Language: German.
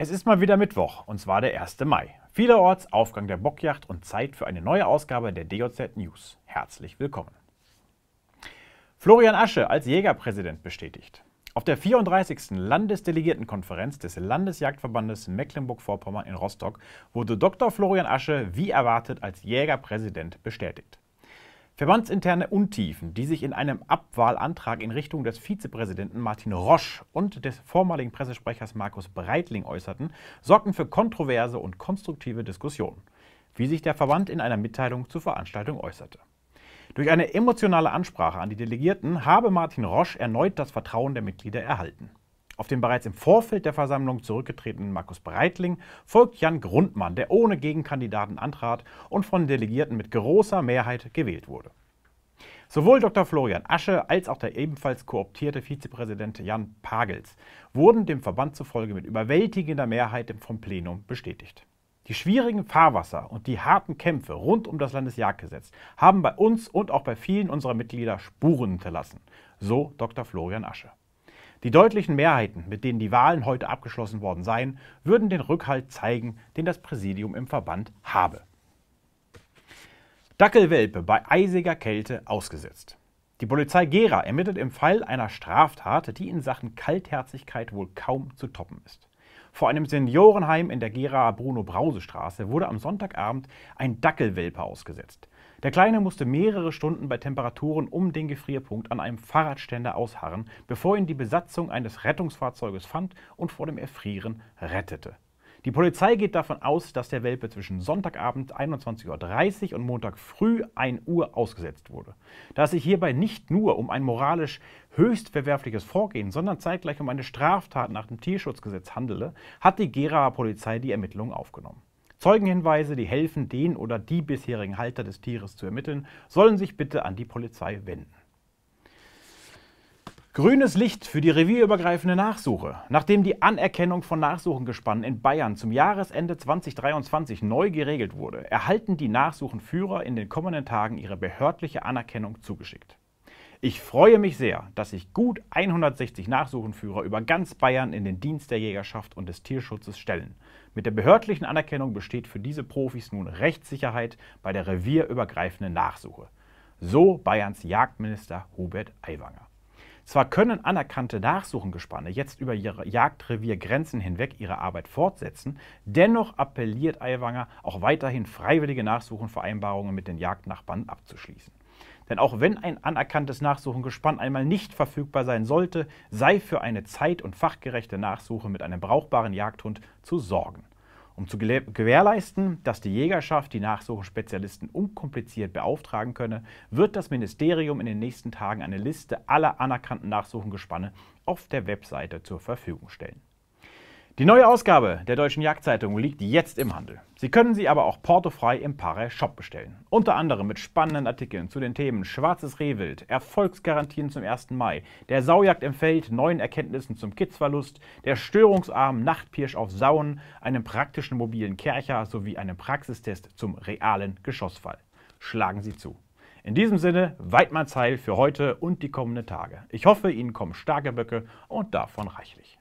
Es ist mal wieder Mittwoch und zwar der 1. Mai. Vielerorts Aufgang der Bockjacht und Zeit für eine neue Ausgabe der DJZ News. Herzlich willkommen. Florian Asche als Jägerpräsident bestätigt. Auf der 34. Landesdelegiertenkonferenz des Landesjagdverbandes Mecklenburg-Vorpommern in Rostock wurde Dr. Florian Asche wie erwartet als Jägerpräsident bestätigt. Verbandsinterne Untiefen, die sich in einem Abwahlantrag in Richtung des Vizepräsidenten Martin Roche und des vormaligen Pressesprechers Markus Breitling äußerten, sorgten für kontroverse und konstruktive Diskussionen, wie sich der Verband in einer Mitteilung zur Veranstaltung äußerte. Durch eine emotionale Ansprache an die Delegierten habe Martin Roche erneut das Vertrauen der Mitglieder erhalten. Auf den bereits im Vorfeld der Versammlung zurückgetretenen Markus Breitling folgt Jan Grundmann, der ohne Gegenkandidaten antrat und von Delegierten mit großer Mehrheit gewählt wurde. Sowohl Dr. Florian Asche als auch der ebenfalls kooptierte Vizepräsident Jan Pagels wurden dem Verband zufolge mit überwältigender Mehrheit vom Plenum bestätigt. Die schwierigen Fahrwasser und die harten Kämpfe rund um das Landesjagdgesetz haben bei uns und auch bei vielen unserer Mitglieder Spuren hinterlassen, so Dr. Florian Asche. Die deutlichen Mehrheiten, mit denen die Wahlen heute abgeschlossen worden seien, würden den Rückhalt zeigen, den das Präsidium im Verband habe. Dackelwelpe bei eisiger Kälte ausgesetzt. Die Polizei Gera ermittelt im Fall einer Straftat, die in Sachen Kaltherzigkeit wohl kaum zu toppen ist. Vor einem Seniorenheim in der Gera Bruno-Brause-Straße wurde am Sonntagabend ein Dackelwelpe ausgesetzt. Der Kleine musste mehrere Stunden bei Temperaturen um den Gefrierpunkt an einem Fahrradständer ausharren, bevor ihn die Besatzung eines Rettungsfahrzeuges fand und vor dem Erfrieren rettete. Die Polizei geht davon aus, dass der Welpe zwischen Sonntagabend 21.30 Uhr und Montag früh 1 Uhr ausgesetzt wurde. Da es sich hierbei nicht nur um ein moralisch höchst verwerfliches Vorgehen, sondern zeitgleich um eine Straftat nach dem Tierschutzgesetz handele, hat die Geraer Polizei die Ermittlungen aufgenommen. Zeugenhinweise, die helfen, den oder die bisherigen Halter des Tieres zu ermitteln, sollen sich bitte an die Polizei wenden. Grünes Licht für die revierübergreifende Nachsuche. Nachdem die Anerkennung von Nachsuchengespannen in Bayern zum Jahresende 2023 neu geregelt wurde, erhalten die Nachsuchenführer in den kommenden Tagen ihre behördliche Anerkennung zugeschickt. Ich freue mich sehr, dass sich gut 160 Nachsuchenführer über ganz Bayern in den Dienst der Jägerschaft und des Tierschutzes stellen. Mit der behördlichen Anerkennung besteht für diese Profis nun Rechtssicherheit bei der revierübergreifenden Nachsuche. So Bayerns Jagdminister Hubert Aiwanger. Zwar können anerkannte Nachsuchengespanne jetzt über ihre Jagdreviergrenzen hinweg ihre Arbeit fortsetzen, dennoch appelliert Aiwanger, auch weiterhin freiwillige Nachsuchenvereinbarungen mit den Jagdnachbarn abzuschließen. Denn auch wenn ein anerkanntes Nachsuchengespann einmal nicht verfügbar sein sollte, sei für eine zeit- und fachgerechte Nachsuche mit einem brauchbaren Jagdhund zu sorgen. Um zu gewährleisten, dass die Jägerschaft die Nachsuchenspezialisten unkompliziert beauftragen könne, wird das Ministerium in den nächsten Tagen eine Liste aller anerkannten Nachsuchengespanne auf der Webseite zur Verfügung stellen. Die neue Ausgabe der Deutschen Jagdzeitung liegt jetzt im Handel. Sie können sie aber auch portofrei im Paray Shop bestellen. Unter anderem mit spannenden Artikeln zu den Themen Schwarzes Rehwild, Erfolgsgarantien zum 1. Mai, der Saujagd im Feld, neuen Erkenntnissen zum Kitzverlust, der störungsarmen Nachtpirsch auf Sauen, einem praktischen mobilen Kercher sowie einem Praxistest zum realen Geschossfall. Schlagen Sie zu. In diesem Sinne, weit mein Zeil für heute und die kommenden Tage. Ich hoffe, Ihnen kommen starke Böcke und davon reichlich.